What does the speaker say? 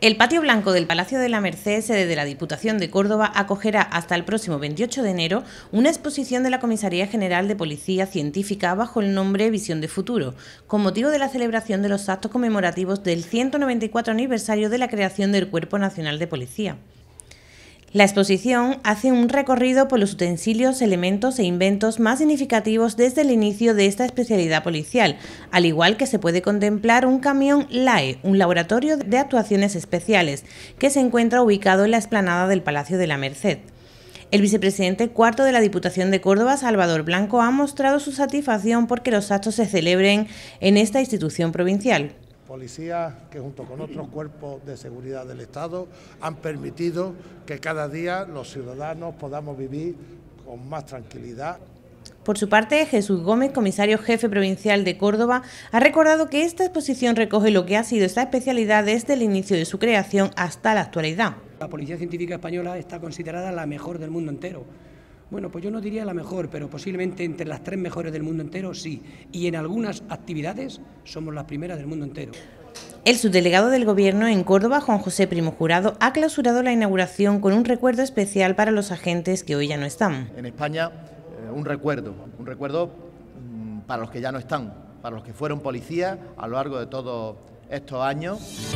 El patio blanco del Palacio de la Merced, sede de la Diputación de Córdoba, acogerá hasta el próximo 28 de enero una exposición de la Comisaría General de Policía Científica bajo el nombre Visión de Futuro, con motivo de la celebración de los actos conmemorativos del 194 aniversario de la creación del Cuerpo Nacional de Policía. La exposición hace un recorrido por los utensilios, elementos e inventos más significativos desde el inicio de esta especialidad policial, al igual que se puede contemplar un camión LAE, un laboratorio de actuaciones especiales, que se encuentra ubicado en la explanada del Palacio de la Merced. El vicepresidente cuarto de la Diputación de Córdoba, Salvador Blanco, ha mostrado su satisfacción porque los actos se celebren en esta institución provincial policías que junto con otros cuerpos de seguridad del Estado han permitido que cada día los ciudadanos podamos vivir con más tranquilidad. Por su parte, Jesús Gómez, comisario jefe provincial de Córdoba, ha recordado que esta exposición recoge lo que ha sido esta especialidad desde el inicio de su creación hasta la actualidad. La Policía Científica Española está considerada la mejor del mundo entero. Bueno, pues yo no diría la mejor, pero posiblemente entre las tres mejores del mundo entero, sí. Y en algunas actividades somos las primeras del mundo entero. El subdelegado del Gobierno en Córdoba, Juan José Primo Jurado, ha clausurado la inauguración con un recuerdo especial para los agentes que hoy ya no están. En España, eh, un recuerdo, un recuerdo mm, para los que ya no están, para los que fueron policías a lo largo de todos estos años.